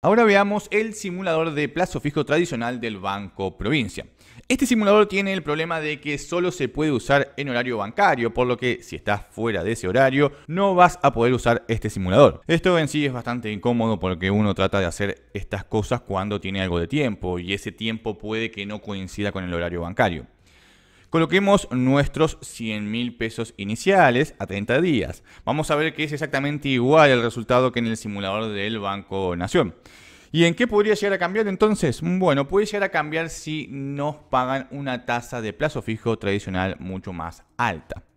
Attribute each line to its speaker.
Speaker 1: Ahora veamos el simulador de plazo fijo tradicional del Banco Provincia. Este simulador tiene el problema de que solo se puede usar en horario bancario, por lo que si estás fuera de ese horario no vas a poder usar este simulador. Esto en sí es bastante incómodo porque uno trata de hacer estas cosas cuando tiene algo de tiempo y ese tiempo puede que no coincida con el horario bancario. Coloquemos nuestros 100 mil pesos iniciales a 30 días. Vamos a ver que es exactamente igual el resultado que en el simulador del Banco Nación. ¿Y en qué podría llegar a cambiar entonces? Bueno, puede llegar a cambiar si nos pagan una tasa de plazo fijo tradicional mucho más alta.